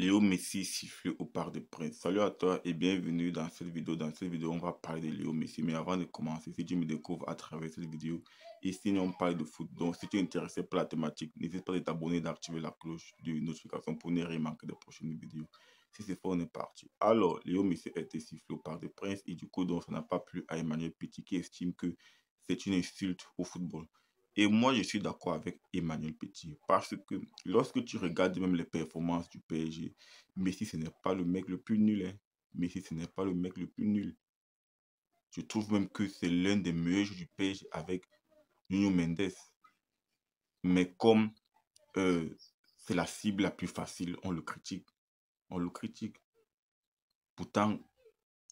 Léo Messi siffle au Parc des Princes. Salut à toi et bienvenue dans cette vidéo. Dans cette vidéo, on va parler de Léo Messi. Mais avant de commencer, si tu me découvres à travers cette vidéo, et on parle de foot. Donc si tu es intéressé par la thématique, n'hésite pas à t'abonner et d'activer la cloche de notification pour ne rien manquer de prochaines vidéos. Si c'est pas on est parti. Alors, Léo Messi a été sifflé au Parc des Princes et du coup, donc, ça n'a pas plu à Emmanuel Petit qui estime que c'est une insulte au football. Et moi, je suis d'accord avec Emmanuel Petit parce que lorsque tu regardes même les performances du PSG, Messi, ce n'est pas le mec le plus nul. Hein. Messi, ce n'est pas le mec le plus nul. Je trouve même que c'est l'un des meilleurs joueurs du PSG avec Nuno Mendes. Mais comme euh, c'est la cible la plus facile, on le critique. On le critique. Pourtant,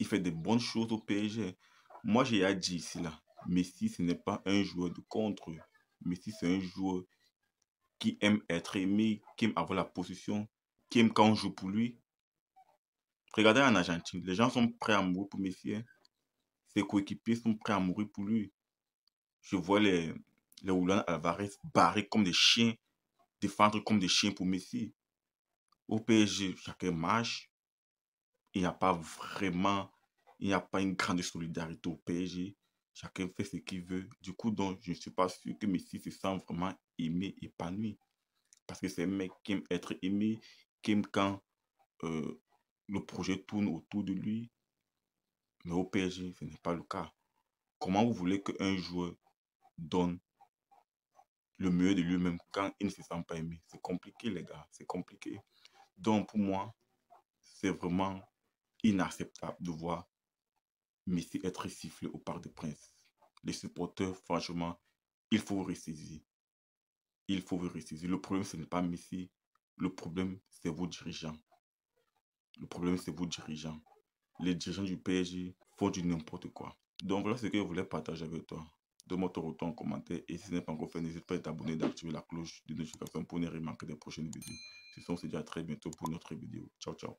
il fait des bonnes choses au PSG. Moi, j'ai à dit cela. Messi, ce n'est pas un joueur de contre. Messi, c'est un joueur qui aime être aimé, qui aime avoir la position, qui aime quand on joue pour lui. Regardez en Argentine, les gens sont prêts à mourir pour Messi. Hein. Ses coéquipiers sont prêts à mourir pour lui. Je vois les, les Alvarez barrer comme des chiens, défendre comme des chiens pour Messi. Au PSG, chacun marche. Il n'y a pas vraiment, il n'y a pas une grande solidarité au PSG. Chacun fait ce qu'il veut. Du coup, donc, je ne suis pas sûr que Messi se sent vraiment aimé, épanoui. Parce que c'est un mec qui aime être aimé, qui aime quand euh, le projet tourne autour de lui. Mais au PSG, ce n'est pas le cas. Comment vous voulez qu'un joueur donne le mieux de lui-même quand il ne se sent pas aimé C'est compliqué, les gars. C'est compliqué. Donc, pour moi, c'est vraiment inacceptable de voir Messi être sifflé au Parc des Princes. Les supporters, franchement, il faut ressaisir. Il faut vous ressaisir. Le problème, ce n'est pas Messi. Le problème, c'est vos dirigeants. Le problème, c'est vos dirigeants. Les dirigeants du PSG font du n'importe quoi. Donc voilà ce que je voulais partager avec toi. Donne-moi ton retour en commentaire et si ce n'est pas encore fait, n'hésite pas à t'abonner et d'activer la cloche de notification pour ne rien manquer des prochaines vidéos. Sinon, on se dit à très bientôt pour une autre vidéo. Ciao, ciao.